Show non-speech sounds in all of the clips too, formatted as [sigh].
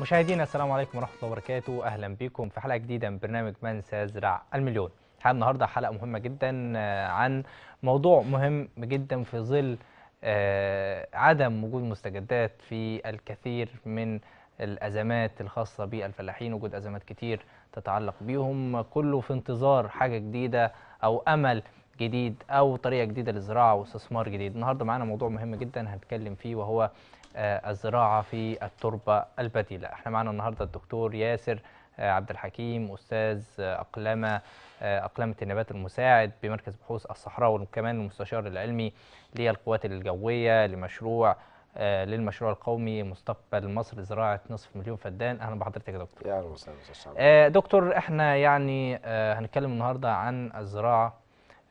مشاهدينا السلام عليكم ورحمه الله وبركاته اهلا بكم في حلقه جديده من برنامج من سيزرع المليون حلقه النهارده حلقه مهمه جدا آه، عن موضوع مهم جدا في ظل آه، عدم وجود مستجدات في الكثير من الازمات الخاصه بالفلاحين وجود ازمات كتير تتعلق بيهم كله في انتظار حاجه جديده او امل جديد او طريقه جديده للزراعه واستثمار جديد النهارده معانا موضوع مهم جدا هنتكلم فيه وهو آه، الزراعه في التربه البديله احنا معنا النهارده الدكتور ياسر آه، عبد الحكيم استاذ آه، اقلمه اقلمه النبات المساعد بمركز بحوث الصحراء وكمان المستشار العلمي للقوات الجويه لمشروع للمشروع القومي مستقبل مصر زراعه نصف مليون فدان اهلا بحضرتك يا دكتور يا اهلا وسهلا دكتور احنا يعني هنتكلم النهارده عن الزراعه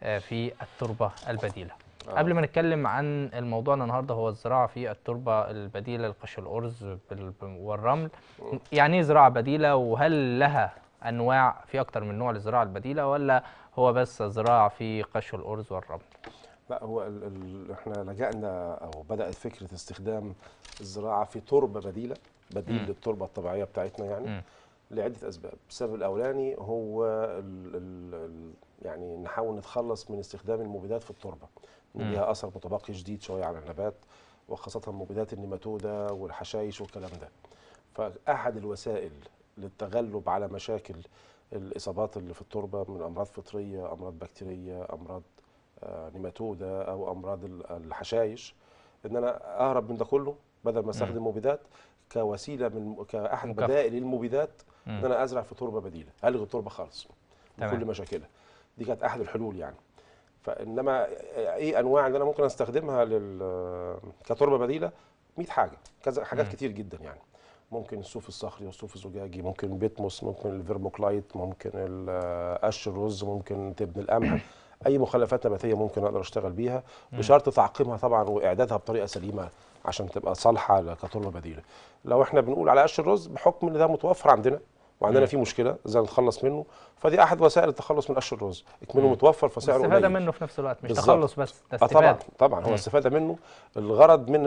في التربه البديله آه. قبل ما نتكلم عن الموضوع النهارده هو الزراعه في التربه البديله لقش الارز والرمل يعني ايه زراعه بديله وهل لها انواع في اكتر من نوع للزراعه البديله ولا هو بس زراعه في قش الارز والرمل لا هو الـ الـ احنا لجأنا او بدأت فكره استخدام الزراعه في تربه بديله بديل م. للتربه الطبيعيه بتاعتنا يعني م. لعده اسباب السبب الاولاني هو الـ الـ يعني نحاول نتخلص من استخدام المبيدات في التربه ليها اثر متبقي شديد شويه على النبات وخاصه مبيدات النيماتوده والحشائش والكلام ده فاحد الوسائل للتغلب على مشاكل الاصابات اللي في التربه من امراض فطريه امراض بكتيريه امراض آه، نيماتوده او امراض الحشائش ان انا اهرب من ده كله بدل ما استخدم مبيدات كوسيله من كاحد بدائل المبيدات ان انا ازرع في تربه بديله الغي التربه خالص بكل مشاكلها دي كانت احد الحلول يعني فانما ايه انواع اللي انا ممكن استخدمها لل كتربه بديله 100 حاجه كذا حاجات كتير جدا يعني ممكن الصوف الصخري والصوف الزجاجي ممكن بيتموس ممكن الفيرموكلايت ممكن آه، قش الرز ممكن تبن القمح اي مخلفات نباتيه ممكن اقدر اشتغل بيها بشرط تعقيمها طبعا واعدادها بطريقه سليمه عشان تبقى صالحه كتربه بديله لو احنا بنقول على قش الرز بحكم ان ده متوفر عندنا وعندنا فيه مشكله ازاي نتخلص منه فدي احد وسائل التخلص من قش الرز اكمله متوفر فسعره قليل استفاده منه في نفس الوقت مش بالزبط. تخلص بس ده آه، طبعا طبعا هو استفاده منه الغرض من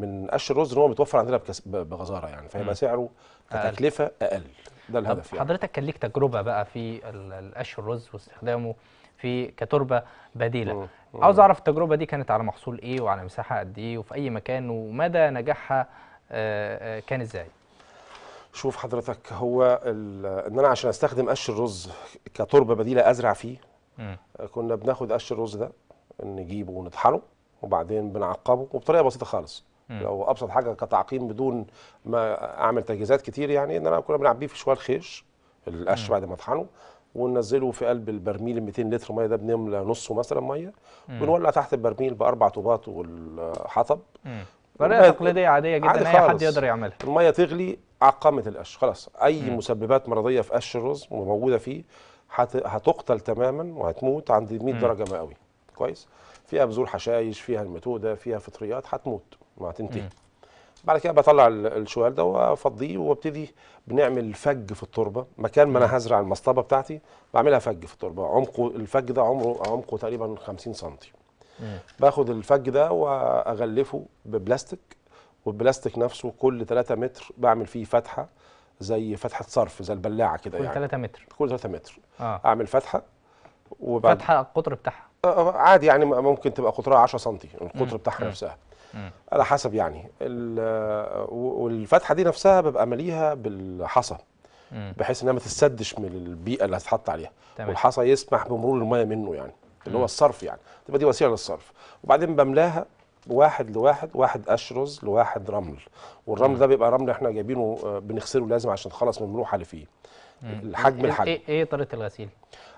من قش الرز ان هو متوفر عندنا بغزاره يعني فيبقى سعره كتكلفه اقل ده الهدف يعني حضرتك كان ليك تجربه بقى في قش الرز واستخدامه في كتربه بديله عاوز اعرف التجربه دي كانت على محصول ايه وعلى مساحه قد ايه وفي اي مكان ومدى نجاحها آه، آه، كان ازاي شوف حضرتك هو ان انا عشان استخدم قش الرز كتربه بديله ازرع فيه م. كنا بناخد قش الرز ده نجيبه ونطحنه وبعدين بنعقبه وبطريقه بسيطه خالص لو ابسط حاجه كتعقيم بدون ما اعمل تجهيزات كتير يعني ان انا كنا بنعبيه في شويه خيش القش بعد ما اطحنه وننزله في قلب البرميل 200 لتر ميه ده بنملى نصه مثلا ميه بنولع تحت البرميل باربع طوبات والحطب طريقه تقليديه عاديه جدا اي حد يقدر يعملها الميه تغلي عقمت القش خلاص اي م. مسببات مرضيه في قش الرز موجوده فيه هتقتل تماما وهتموت عند 100 درجه مئويه كويس فيها بذور حشائش فيها المتوده فيها فطريات هتموت ما هتنتهي بعد كده بطلع الشوال ده وافضيه وابتدي بنعمل فج في التربه مكان ما انا هزرع المصطبه بتاعتي بعملها فج في التربه عمقه الفج ده عمره عمقه تقريبا 50 سم باخد الفج ده واغلفه ببلاستيك والبلاستيك نفسه كل 3 متر بعمل فيه فتحه زي فتحه صرف زي البلاعه كده يعني كل 3 متر كل 3 متر آه. اعمل فتحه وبعد فتحه القطر بتاعها آه، آه، عادي يعني ممكن تبقى قطرها 10 سم القطر بتاعها نفسها على حسب يعني آه، والفتحه دي نفسها ببقى ماليها بالحصى بحيث انها ما تتسدش من البيئه اللي هتتحط عليها تمام. والحصى يسمح بمرور الميه منه يعني اللي هو الصرف يعني تبقى دي وسيله للصرف وبعدين بملاها واحد لواحد واحد اشرز لواحد رمل والرمل ده بيبقى رمل احنا جايبينه آه، بنغسله لازم عشان تخلص من الملوحه اللي فيه الحجم إيه، الحجم ايه ايه طريقه الغسيل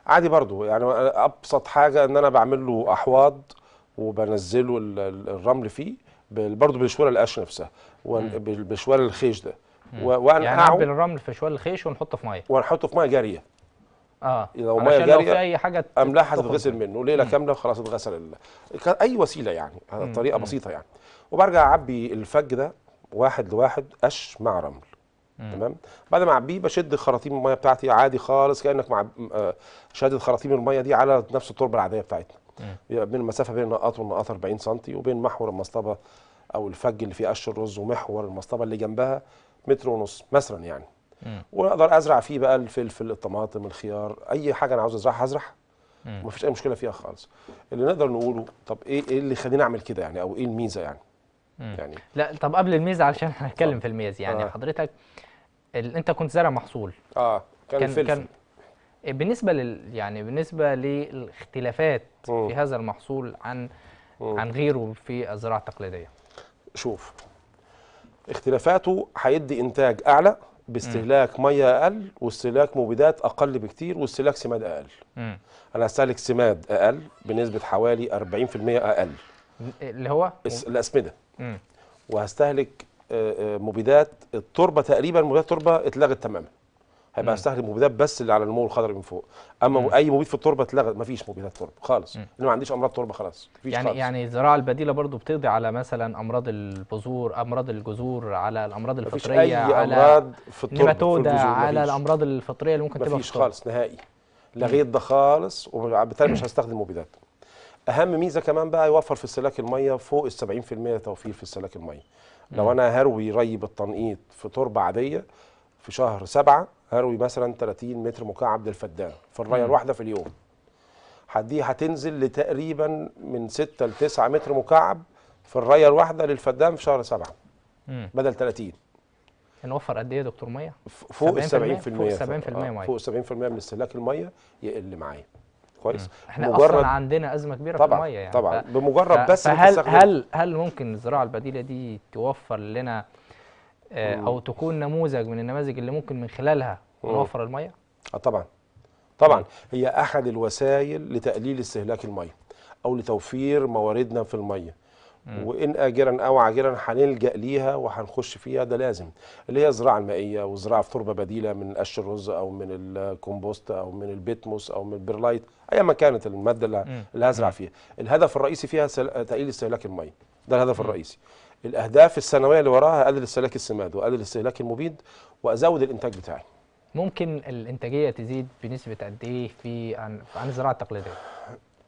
عادي برضو يعني ابسط حاجه ان انا بعمل له احواض وبنزله الرمل فيه برضه بالشواله القش نفسها بالشواله الخيش ده وانا يعني بالرمل في شوال الخيش ونحطه في ميه ونحطه في ميه جاريه اه لو ميه جاريه لو في اي حاجه املاحها تتغسل منه ليله مم. كامله خلاص اتغسل ال... اي وسيله يعني آه، طريقه بسيطه يعني وبرجع اعبي الفج ده واحد لواحد قش مع رمل تمام بعد ما اعبيه بشد خراطيم الميه بتاعتي عادي خالص كانك مع آه، شادد خراطيم الميه دي على نفس التربه العاديه بتاعتنا بين المسافه بين النقاط والنقاط 40 سم وبين محور المصطبه او الفج اللي فيه قش الرز ومحور المصطبه اللي جنبها متر ونص مثلا يعني واقدر ازرع فيه بقى الفلفل الطماطم الخيار اي حاجه انا عاوز ازرعها هزرعها فيش اي مشكله فيها خالص اللي نقدر نقوله طب ايه ايه اللي خليني اعمل كده يعني او ايه الميزه يعني مم. يعني لا طب قبل الميزه علشان هنتكلم اه. في الميز يعني آه. حضرتك انت كنت زارع محصول اه كان, كان الفلفل كان بالنسبه لل يعني بالنسبه للاختلافات في هذا المحصول عن مم. عن غيره في الزراعه التقليديه شوف اختلافاته هيدي انتاج اعلى باستهلاك ميه اقل واستهلاك مبيدات اقل بكتير واستهلاك سماد اقل مم. انا هستهلك سماد اقل بنسبه حوالي 40% اقل اللي هو الاسمده وهستهلك آه، آه، مبيدات التربه تقريبا مبيدات التربه اتلغت تماما هيبقى استخدم مبيدات بس اللي على النمو الخضري من فوق اما مم. اي مبيد في التربه اتلغى فيش مبيدات تربه خالص مم. انا ما عنديش امراض تربه خلاص يعني خالص. يعني الزراعه البديله برضو بتقضي على مثلا امراض البذور امراض الجذور على الامراض الفطريه أي على امراض في التربه على الامراض الفطريه اللي ممكن تبقى مفيش خالص نهائي لغيت ده خالص وبالتالي مش هستخدم مبيدات اهم ميزه كمان بقى يوفر في استهلاك الميه فوق ال 70% توفير في استهلاك الميه لو انا هروي ري بالتنقيط في تربه عاديه في شهر سبعة هروي مثلا 30 متر مكعب للفدان في الرايه الواحده في اليوم دي هتنزل لتقريبا من 6 ل 9 متر مكعب في الرايه الواحده للفدان في شهر سبعة مم. بدل 30 هنوفر قد ايه يا دكتور ميه؟ فوق ال 70% فوق ال 70% آه، ميه فوق ال 70% من استهلاك الميه يقل معايا كويس احنا مجرد اصلا عندنا ازمه كبيره طبعا في الميه يعني طبعا ف... بمجرد بس فهل هل هل ممكن الزراعه البديله دي توفر لنا آه، او تكون نموذج من النماذج اللي ممكن من خلالها نوفر الميه آه، طبعا طبعا هي احد الوسائل لتقليل استهلاك الميه او لتوفير مواردنا في الميه وان اجرا او عاجلا هنلجا ليها وهنخش فيها ده لازم اللي هي الزراعه المائيه وزراعه في تربه بديله من قش الرز او من الكومبوست او من البيتموس او من البرلايت اي ما كانت الماده اللي هزرع فيها الهدف الرئيسي فيها تقليل استهلاك الميه ده الهدف الرئيسي الاهداف السنويه اللي وراها اقلل استهلاك السماد واقلل استهلاك المبيد وازود الانتاج بتاعي ممكن الانتاجيه تزيد بنسبه قد ايه في عن عن الزراعه التقليديه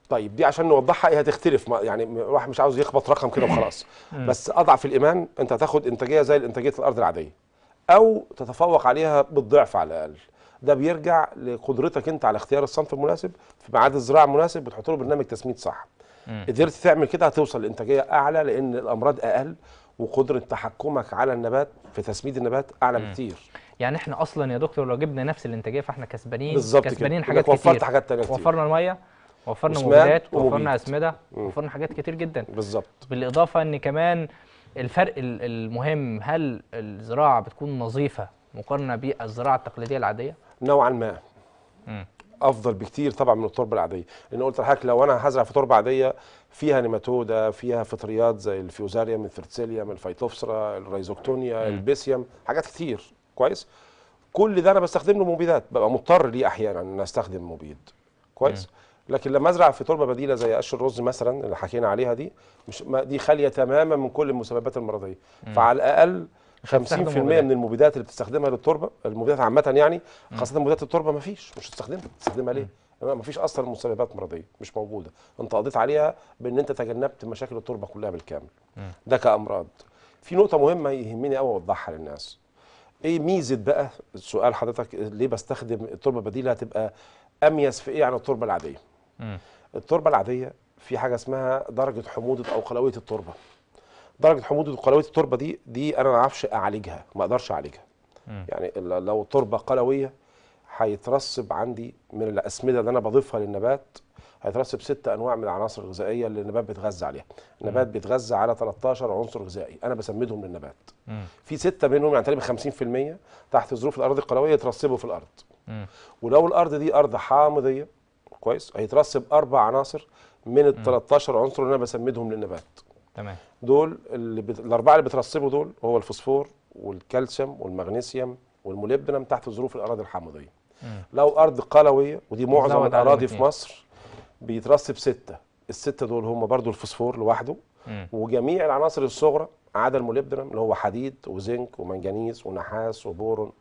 طيب دي عشان نوضحها هي هتختلف يعني الواحد مش عاوز يخبط رقم كده وخلاص [laughs] بس اضعف الايمان انت هتاخد انتاجيه زي الانتاجيه الارض العاديه او تتفوق عليها بالضعف على الاقل ده بيرجع لقدرتك انت على اختيار الصنف المناسب في ميعاد الزراعه المناسب بتحط له برنامج تسميد صح قدرت تعمل كده هتوصل لانتاجيه اعلى لان الامراض اقل وقدره تحكمك على النبات في تسميد النبات اعلى بكتير يعني احنا اصلا يا دكتور لو جبنا نفس الانتاجيه فاحنا كسبانين بالظبط كسبانين كده. حاجات كتير وفرت حاجات تانية كتير وفرنا الميه وفرنا مبيدات وفرنا اسمده وفرنا حاجات كتير جدا بالظبط بالاضافه ان كمان الفرق المهم هل الزراعه بتكون نظيفه مقارنه بالزراعه التقليديه العاديه نوعا ما امم افضل بكتير طبعا من التربه العاديه لان قلت لحضرتك لو انا هزرع في تربه عاديه فيها نيماتودا فيها فطريات زي الفيوزاريوم من الفيتوفسرا الريزوكتونيا البيسيوم حاجات كتير كويس كل ده انا بستخدم له مبيدات ببقى مضطر ليه احيانا ان استخدم مبيد كويس مم. لكن لما ازرع في تربه بديله زي قش الرز مثلا اللي حكينا عليها دي مش دي خاليه تماما من كل المسببات المرضيه مم. فعلى الاقل 50% من المبيدات اللي بتستخدمها للتربه المبيدات عامه يعني خاصه مبيدات التربه ما فيش مش هتستخدمها تستخدمها ليه؟ ما فيش اصلا مسببات مرضيه مش موجوده انت قضيت عليها بان انت تجنبت مشاكل التربه كلها بالكامل ده كامراض في نقطه مهمه يهمني قوي اوضحها للناس ايه ميزه بقى سؤال حضرتك ليه بستخدم التربه البديله هتبقى اميز في ايه عن التربه العاديه التربه العاديه في حاجه اسمها درجه حموضه او قلويه التربه درجه حموضه وقلويه التربه دي دي انا ما اعرفش اعالجها ما اقدرش اعالجها يعني لو تربه قلويه هيترسب عندي من الاسمده اللي انا بضيفها للنبات هيترسب ست انواع من العناصر الغذائيه اللي النبات بيتغذى عليها النبات بيتغذى على 13 عنصر غذائي انا بسمدهم للنبات في سته منهم يعني تقريبا 50% تحت ظروف الاراضي القلويه يترسبوا في الارض ولو الارض دي ارض حامضيه كويس هيترسب اربع عناصر من ال 13 عنصر اللي انا بسمدهم للنبات تمام دول اللي بت... الاربعه اللي بترسبوا دول هو الفوسفور والكالسيوم والمغنيسيوم والمولبنم تحت ظروف الاراضي الحامضيه لو ارض قلويه ودي معظم الاراضي في مصر بيترسب سته السته دول هم برضو الفوسفور لوحده مم. وجميع العناصر الصغرى عدا المولبنم اللي هو حديد وزنك ومنجنيز ونحاس وبورون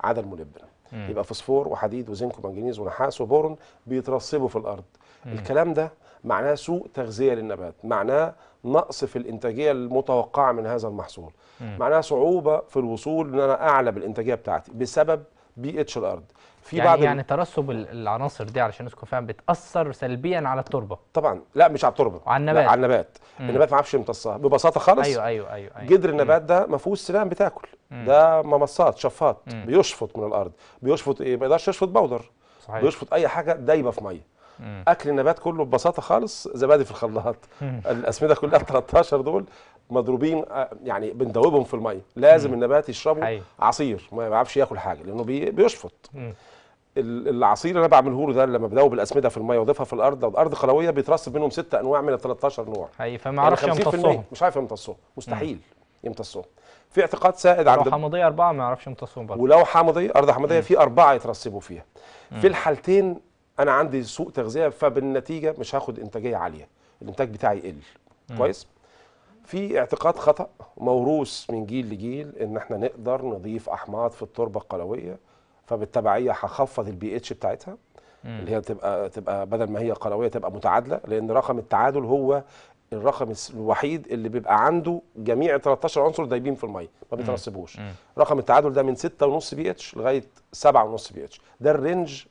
عدا المولبنم مم. يبقى فوسفور وحديد وزنك ومنجنيز ونحاس وبورون بيترسبوا في الارض مم. الكلام ده معناه سوء تغذيه للنبات معناه نقص في الانتاجيه المتوقعه من هذا المحصول مم. معناه صعوبه في الوصول ان انا اعلى بالانتاجيه بتاعتي بسبب بي اتش الارض في يعني بعض يعني ترسب العناصر دي علشان نسكن فاهم بتاثر سلبيا على التربه طبعا لا مش على التربه على النبات على النبات مم. النبات ما عرفش يمتصها ببساطه خالص ايوه ايوه ايوه, أيوة. جدر النبات ده ما فيهوش سلام بتاكل مم. ده ممصات شفاط بيشفط من الارض بيشفط ايه ما يقدرش يشفط بودر صحيح. بيشفط اي حاجه دايبه في ميه مم. اكل النبات كله ببساطه خالص زبادي في الخلاط الاسمده كلها 13 دول مضروبين آه، يعني بندوبهم في الميه لازم مم. النبات يشربه حي. عصير ما يعرفش ياكل حاجه لانه بيشفط العصير اللي انا بعمله له ده لما بدوب الاسمده في الميه واضيفها في الارض الارض قلويه بيترسب منهم ست انواع من ال 13 نوع حقيقي فما يعني اعرفش يعني يمتصهم مش عارف يمتصهم مستحيل يمتصهم في اعتقاد سائد عند لو حمضيه اربعه ما يعرفش يمتصهم برضه ولو حمضيه ارض حمضيه في اربعه يترسبوا فيها مم. في الحالتين انا عندي سوء تغذيه فبالنتيجه مش هاخد انتاجيه عاليه الانتاج بتاعي يقل كويس في اعتقاد خطا موروث من جيل لجيل ان احنا نقدر نضيف احماض في التربه القلويه فبالتبعيه هخفض البي اتش بتاعتها مم. اللي هي تبقى تبقى بدل ما هي قلويه تبقى متعادله لان رقم التعادل هو الرقم الوحيد اللي بيبقى عنده جميع 13 عنصر دايبين في الميه ما بيترسبوش رقم التعادل ده من 6.5 بي اتش لغايه 7.5 بي اتش ده الرينج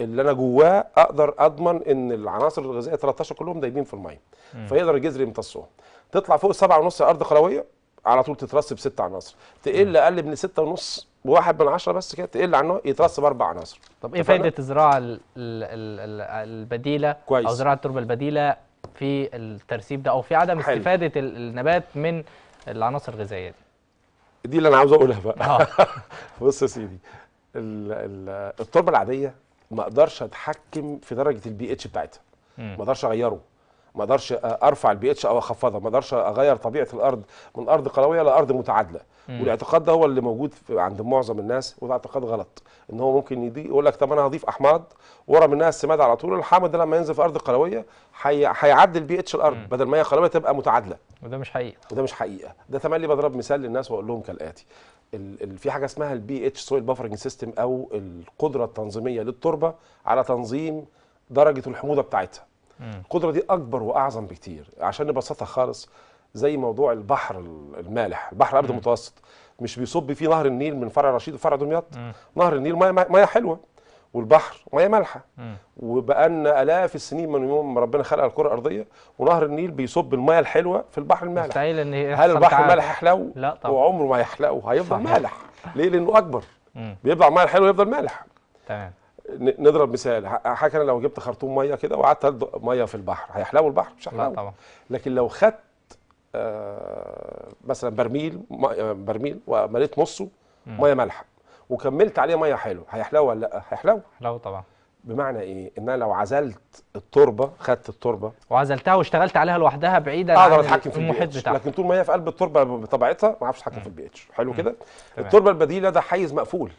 اللي انا جواه اقدر اضمن ان العناصر الغذائيه 13 كلهم دايبين في الميه فيقدر الجذر يمتصهم تطلع فوق السبعة ونص ارض قرويه على طول تترص بستة عناصر تقل اقل من ستة ونص واحد من عشرة بس كده تقل عن يترص باربع عناصر طب ايه فايده الزراعه البديله كويس. او زراعه التربه البديله في الترسيب ده او في عدم حل. استفاده النبات من العناصر الغذائيه دي دي اللي انا عاوز اقولها بقى آه. [laughs] بص يا سيدي التربه العاديه ما اقدرش اتحكم في درجه البي اتش بتاعتها ما اقدرش اغيره ما اقدرش ارفع البي اتش او اخفضها ما اقدرش اغير طبيعه الارض من ارض قلويه لارض متعادله مم. والاعتقاد ده هو اللي موجود عند معظم الناس وده اعتقاد غلط ان هو ممكن يدي يقول لك طب انا هضيف احماض ورا منها السماد على طول الحامض ده لما ينزل في ارض قلويه هيعدل بي اتش الارض مم. بدل ما هي قلويه تبقى متعادله وده مش حقيقه وده مش حقيقه ده تملي بضرب مثال للناس واقول لهم كالاتي في حاجه اسمها البي اتش سويل بافرنج سيستم او القدره التنظيميه للتربه على تنظيم درجه الحموضه بتاعتها القدره دي اكبر واعظم بكتير عشان نبسطها خالص زي موضوع البحر المالح البحر الابيض المتوسط مش بيصب فيه نهر النيل من فرع رشيد وفرع دمياط نهر النيل ميه حلوه والبحر ميه مالحه وبقالنا الاف السنين من يوم ما ربنا خلق الكره الارضيه ونهر النيل بيصب الميه الحلوه في البحر المالح مستحيل ان هل البحر المالح يحلو؟ لا طبعا وعمره ما يحلو هيفضل مالح ليه؟ لانه اكبر بيطلع ميه الحلوه يفضل مالح تمام نضرب مثال حاجه انا لو جبت خرطوم ميه كده وقعدت ميه في البحر هيحلو البحر مش هيحلو طبعا لكن لو خدت آه، مثلا برميل آه، برميل ومليت نصه ميه مالحه وكملت عليه ميه حلو هيحلو ولا لا هيحلو حلو طبعا بمعنى ايه ان انا لو عزلت التربه خدت التربه وعزلتها واشتغلت عليها لوحدها بعيدا عن اقدر اتحكم في المحيط بتاعها لكن طول ما هي في قلب التربه بطبيعتها ما اعرفش اتحكم في البي اتش حلو كده التربه البديله ده حيز مقفول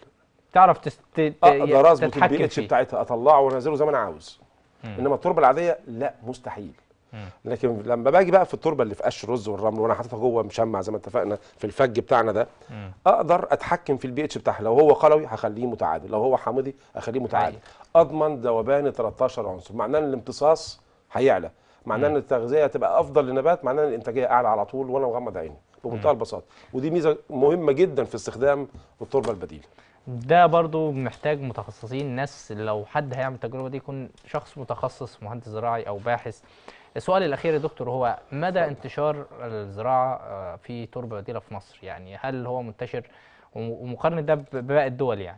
تعرف تست... اقدر اظبط البي اتش بتاعتها اطلعه وانزله زي ما انا عاوز مم. انما التربه العاديه لا مستحيل مم. لكن لما باجي بقى في التربه اللي في قش الرز والرمل وانا حاططها جوه مشمع زي ما اتفقنا في الفج بتاعنا ده مم. اقدر اتحكم في البي اتش بتاعها لو هو قلوي هخليه متعادل لو هو حامضي اخليه متعادل مم. أيوة. اضمن ذوبان 13 عنصر معناه ان الامتصاص هيعلى معناه ان التغذيه هتبقى افضل للنبات معناه ان الانتاجيه اعلى على طول وانا مغمض عيني بمنتهى البساطه ودي ميزه مهمه جدا في استخدام التربه البديله ده برضو محتاج متخصصين ناس لو حد هيعمل التجربه دي يكون شخص متخصص مهندس زراعي او باحث السؤال الاخير يا دكتور هو مدى انتشار الزراعه آه، في تربه بديله في مصر يعني هل هو منتشر ومقارنه ده بباقي الدول يعني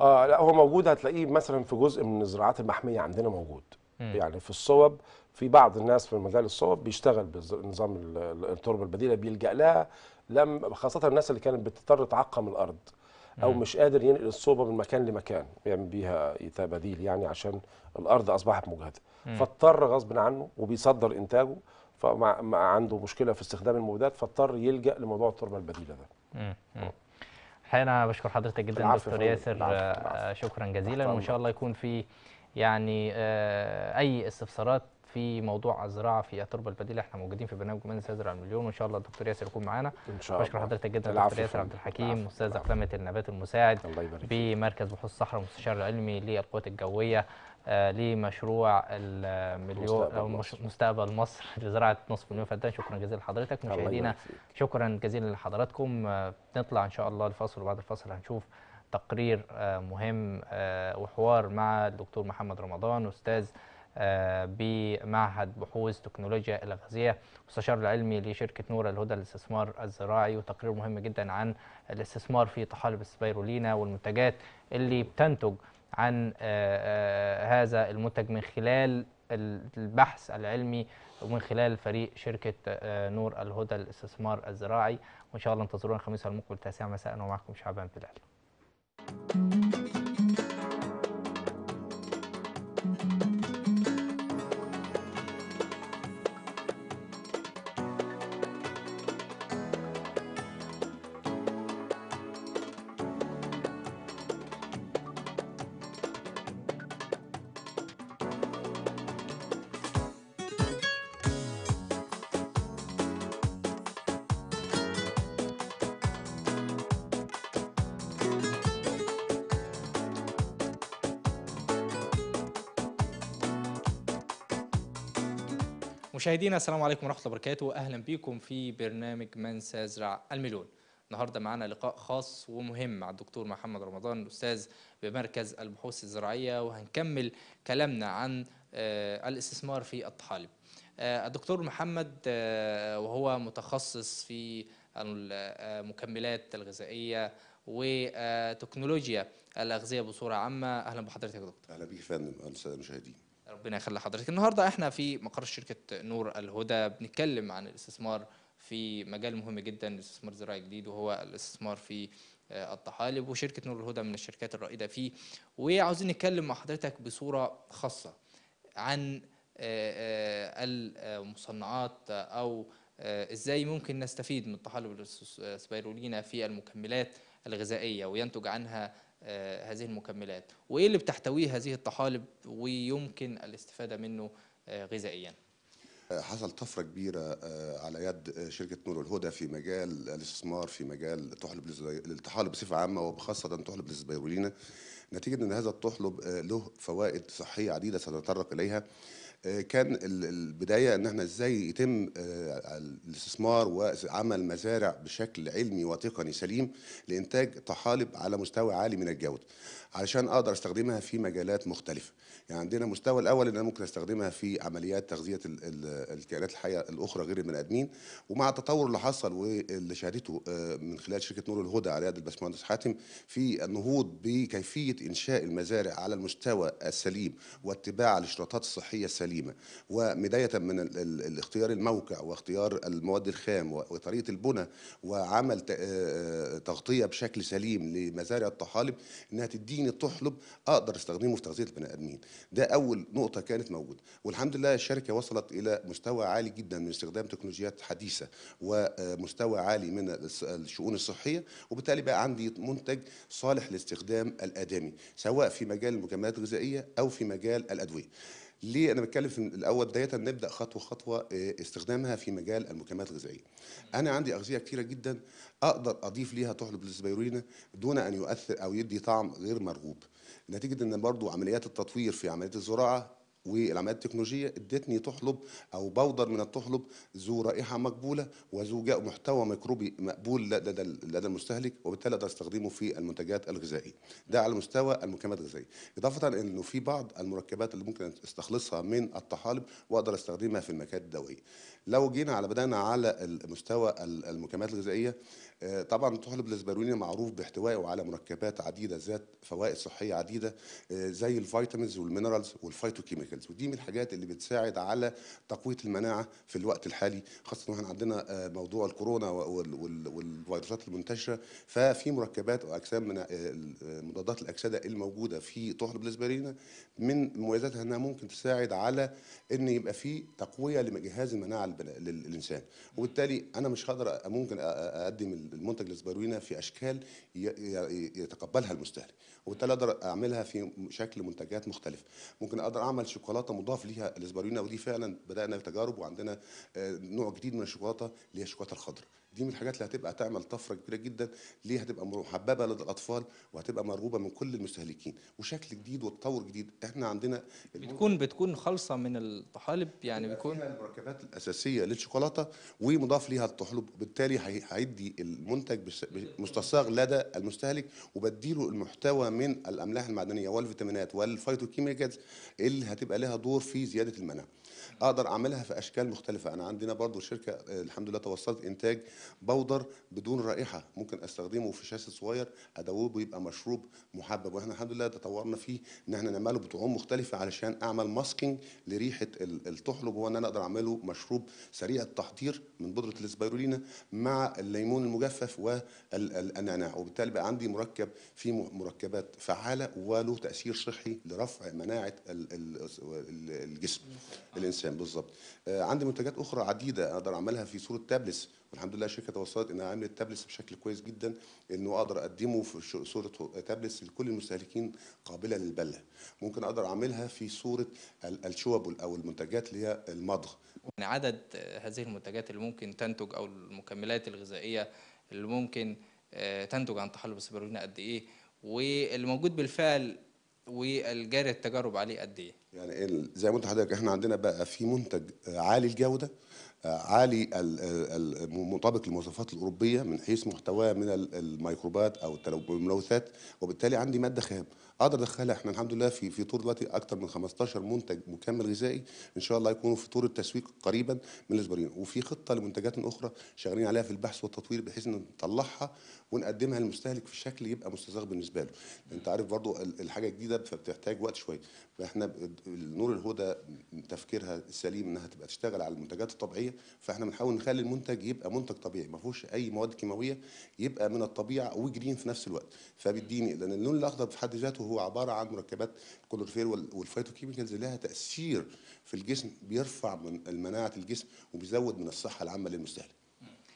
آه لا هو موجود هتلاقيه مثلا في جزء من الزراعات المحميه عندنا موجود م. يعني في الصوب في بعض الناس في مجال الصوب بيشتغل بنظام التربه البديله بيلجا لها لم خاصه الناس اللي كانت بتضطر تعقم الارض او مش قادر ينقل الصوبه من مكان لمكان يعمل بيها تباديل يعني عشان الارض اصبحت مجهده فاضطر غصب عنه وبيصدر انتاجه فما عنده مشكله في استخدام المبيدات فاضطر يلجا لموضوع التربه البديله ده الحقيقه انا بشكر حضرتك جدا دكتور ياسر آه، شكرا جزيلا وان شاء الله يكون في يعني آه، اي استفسارات في موضوع الزراعه في التربه البديله احنا موجودين في برنامج من يزرع المليون وان شاء الله الدكتور ياسر يكون معانا ان شاء الله بشكر حضرتك جدا دكتور ياسر عبد الحكيم استاذ اقلمه النبات المساعد بمركز بحوث الصحراء المستشار العلمي للقوات الجويه آه لمشروع المليون مستقبل مستقبل, مستقبل مصر [laughs] لزراعه نصف مليون فدان شكرا جزيلا لحضرتك مشاهدينا شكرا جزيلا لحضراتكم آه نطلع ان شاء الله الفصل وبعد الفاصل هنشوف تقرير آه مهم آه، وحوار مع الدكتور محمد رمضان استاذ آه، بمعهد بحوث تكنولوجيا الغازية مستشار العلمي لشركة نورة الهدى للاستثمار الزراعي وتقرير مهم جدا عن الاستثمار في طحالب السبيرولينا والمنتجات اللي بتنتج عن آه، آه، هذا المنتج من خلال البحث العلمي ومن خلال فريق شركة نور الهدى للاستثمار الزراعي وإن شاء الله انتظرونا الخميس المقبل التاسع مساء ومعكم شعبان بلال مشاهدينا السلام عليكم ورحمه الله وبركاته اهلا بيكم في برنامج من سيزرع المليون النهارده معانا لقاء خاص ومهم مع الدكتور محمد رمضان الاستاذ بمركز البحوث الزراعيه وهنكمل كلامنا عن آه، الاستثمار في الطحالب آه، الدكتور محمد آه، وهو متخصص في المكملات الغذائيه وتكنولوجيا الاغذيه بصوره عامه اهلا بحضرتك يا دكتور اهلا بيك يا فندم اهلا المشاهدين ربنا يخلي حضرتك النهارده احنا في مقر شركه نور الهدى بنتكلم عن الاستثمار في مجال مهم جدا الاستثمار الزراعي الجديد وهو الاستثمار في آه، الطحالب وشركه نور الهدى من الشركات الرائده فيه وعاوزين نتكلم مع حضرتك بصوره خاصه عن آه، آه، المصنعات او ازاي ممكن نستفيد من الطحالب السبيرولينا في المكملات الغذائيه وينتج عنها آه، هذه المكملات وايه اللي بتحتويه هذه الطحالب ويمكن الاستفاده منه آه، غذائيا آه، حصل طفرة كبيرة على يد شركة نور الهدى في مجال الاستثمار في مجال الطحالب بصفة عامة وبخاصه طحالب الزبيولينا نتيجة أن هذا الطحلب آه، له فوائد صحية عديدة سنتطرق إليها آه، كان البداية أن احنا إزاي يتم آه، الاستثمار وعمل مزارع بشكل علمي وتقني سليم لإنتاج طحالب على مستوى عالي من الجودة علشان أقدر أستخدمها في مجالات مختلفة يعني عندنا المستوى الأول إن أنا ممكن أستخدمها في عمليات تغذية الكائنات الحية الأخرى غير البني آدمين ومع التطور اللي حصل واللي شهدته من خلال شركة نور الهدى على يد الباشمهندس حاتم في النهوض بكيفية إنشاء المزارع على المستوى السليم واتباع الاشتراطات الصحية السليمة وبداية من اختيار الموقع واختيار المواد الخام وطريقة البنى وعمل آه، آه، تغطية بشكل سليم لمزارع الطحالب إنها تديني طحلب أقدر أستخدمه في تغذية البني آدمين ده أول نقطة كانت موجودة والحمد لله الشركة وصلت إلى مستوى عالي جدا من استخدام تكنولوجيات حديثة ومستوى عالي من الشؤون الصحية وبالتالي بقى عندي منتج صالح لاستخدام الآدمي سواء في مجال المكملات الغذائيه او في مجال الادويه ليه انا بتكلم في الاول بدايه نبدا خطوه خطوه آه، استخدامها في مجال المكملات الغذائيه انا عندي اغذيه كثيره جدا اقدر اضيف ليها طحلب بالسبيرولينا دون ان يؤثر او يدي طعم غير مرغوب نتيجه ان برضو عمليات التطوير في عمليه الزراعه والعمليات التكنولوجيه ادتني تحلب او بودر من التحلب ذو رائحه مقبوله وذو محتوى ميكروبي مقبول لدى لدى المستهلك وبالتالي اقدر استخدمه في المنتجات الغذائيه ده على مستوى المكملات الغذائيه اضافه انه في بعض المركبات اللي ممكن استخلصها من الطحالب واقدر استخدمها في المكات الدوائيه لو جينا على بدانا على مستوى المكملات الغذائيه آه، طبعا الطحلب الاسبروني معروف باحتوائه على مركبات عديده ذات فوائد صحيه عديده آه، زي الفيتامينز والمينرالز والفيتوكيميكال كلينيكالز ودي من الحاجات اللي بتساعد على تقويه المناعه في الوقت الحالي خاصه احنا عندنا آه، موضوع الكورونا والفيروسات المنتشره ففي مركبات واجسام من آه، آه، مضادات الاكسده الموجوده في طحن بلازبرينا من مميزاتها انها ممكن تساعد على ان يبقى في تقويه لجهاز المناعه للانسان وبالتالي انا مش هقدر ممكن اقدم المنتج للاسبروينا في اشكال يتقبلها المستهلك وبالتالي اقدر اعملها في شكل منتجات مختلفه ممكن اقدر اعمل شوكولاته مضاف ليها الاسبرينا ودي فعلا بدانا بتجارب وعندنا آه، نوع جديد من الشوكولاته اللي هي الشوكولاته الخضراء دي من الحاجات اللي هتبقى تعمل طفره كبيره جدا ليه هتبقى محببه لدى الاطفال وهتبقى مرغوبه من كل المستهلكين وشكل جديد وتطور جديد احنا عندنا بتكون بتكون خالصه من الطحالب يعني بيكون المركبات الاساسيه للشوكولاته ومضاف ليها الطحلب وبالتالي هيدي المنتج مستصاغ لدى المستهلك وبديله المحتوى من الاملاح المعدنيه والفيتامينات والفيتوكيميكالز اللي هتبقى لها دور في زياده المناعه اقدر اعملها في اشكال مختلفه انا عندنا برضو شركه آه، الحمد لله توصلت انتاج بودر بدون رائحه ممكن استخدمه في شاسه صغير ادوبه يبقى مشروب محبب واحنا الحمد لله تطورنا فيه ان احنا نعمله بطعوم مختلفه علشان اعمل ماسكينج لريحه الطحلب هو ان انا اقدر اعمله مشروب سريع التحضير من بودره الاسبيرولينا مع الليمون المجفف والنعناع وبالتالي بقى عندي مركب فيه مركبات فعاله وله تاثير صحي لرفع مناعه الجسم الانسان الانسان بالظبط آه، عندي منتجات اخرى عديده اقدر اعملها في صوره تابلس والحمد لله الشركه توصلت انها عملت تابلس بشكل كويس جدا انه اقدر اقدمه في صوره تابلس لكل المستهلكين قابله للبله ممكن اقدر اعملها في صوره الشوب او المنتجات اللي هي المضغ يعني عدد آه، هذه المنتجات اللي ممكن تنتج او المكملات الغذائيه اللي ممكن آه، تنتج عن تحلل بالسبرولينا قد ايه والموجود بالفعل والجاري التجارب عليه قد ايه؟ يعني زي ما قلت لحضرتك احنا عندنا بقى في منتج عالي الجوده آه، عالي مطابق للمواصفات الاوروبيه من حيث محتواه من الميكروبات او الملوثات وبالتالي عندي ماده خام اقدر ادخلها احنا الحمد لله في في طور دلوقتي اكتر من 15 منتج مكمل غذائي ان شاء الله يكونوا في طور التسويق قريبا من الاسبرين وفي خطه لمنتجات اخرى شغالين عليها في البحث والتطوير بحيث ان نطلعها ونقدمها للمستهلك في شكل يبقى مستساغ بالنسبه له انت عارف برضو الحاجه الجديده فبتحتاج وقت شويه فاحنا نور الهدى تفكيرها سليم انها تبقى تشتغل على المنتجات الطبيعيه فاحنا بنحاول نخلي المنتج يبقى منتج طبيعي ما فيهوش اي مواد كيماويه يبقى من الطبيعه وجرين في نفس الوقت فبيديني لان اللون الاخضر في حد ذاته هو عباره عن مركبات الكلوروفيل والفيتوكيميكالز لها تاثير في الجسم بيرفع من مناعه الجسم وبيزود من الصحه العامه للمستهلك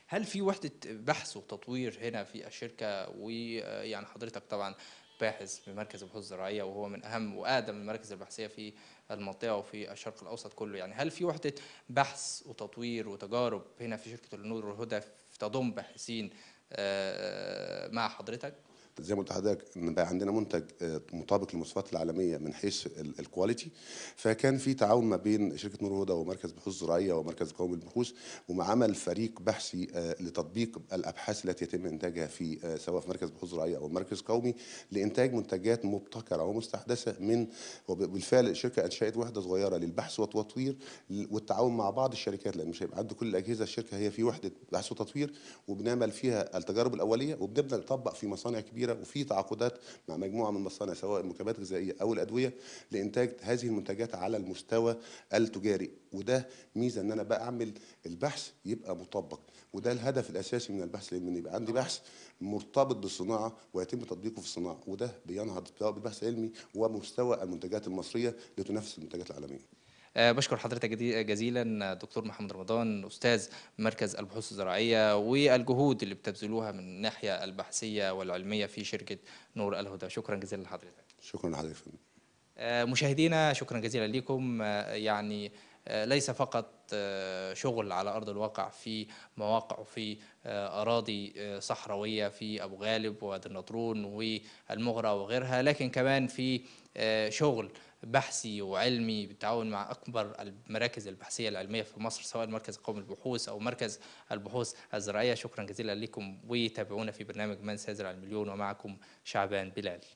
هل في وحده بحث وتطوير هنا في الشركه ويعني حضرتك طبعا باحث بمركز البحوث الزراعيه وهو من اهم واقدم المراكز البحثيه في المنطقه وفي الشرق الاوسط كله يعني هل في وحده بحث وتطوير وتجارب هنا في شركه النور والهدى تضم باحثين آه، مع حضرتك زي ما قلت لحضرتك ان بقى عندنا منتج آه، مطابق للمواصفات العالميه من حيث الكواليتي فكان في تعاون ما بين شركه نور هدى ومركز بحوث زراعيه ومركز قومي للبحوث وعمل فريق بحثي آه، لتطبيق الابحاث التي يتم انتاجها في آه، سواء في مركز بحوث زراعيه او مركز قومي لانتاج منتجات مبتكره ومستحدثه من وبالفعل الشركه انشات وحده صغيره للبحث والتطوير والتعاون مع بعض الشركات لان مش هيبقى عند كل الاجهزه الشركه هي في وحده بحث وتطوير وبنعمل فيها التجارب الاوليه وبنبدا نطبق في مصانع كبيره كبيره وفي تعاقدات مع مجموعه من المصانع سواء المركبات الغذائيه او الادويه لانتاج هذه المنتجات على المستوى التجاري وده ميزه ان انا بقى اعمل البحث يبقى مطبق وده الهدف الاساسي من البحث العلمي ان يبقى عندي بحث مرتبط بالصناعه ويتم تطبيقه في الصناعه وده بينهض بالبحث العلمي ومستوى المنتجات المصريه لتنافس المنتجات العالميه آه، بشكر حضرتك جزيلا دكتور محمد رمضان استاذ مركز البحوث الزراعيه والجهود اللي بتبذلوها من الناحيه البحثيه والعلميه في شركه نور الهدى شكرا جزيلا لحضرتك شكرا لحضرتك آه، مشاهدينا شكرا جزيلا لكم آه، يعني ليس فقط شغل على أرض الواقع في مواقع في أراضي صحراوية في أبو غالب ووادي النطرون والمغره وغيرها لكن كمان في شغل بحثي وعلمي بالتعاون مع اكبر المراكز البحثيه العلميه في مصر سواء مركز قوم البحوث او مركز البحوث الزراعيه شكرا جزيلا لكم وتابعونا في برنامج من سيزرع المليون ومعكم شعبان بلال.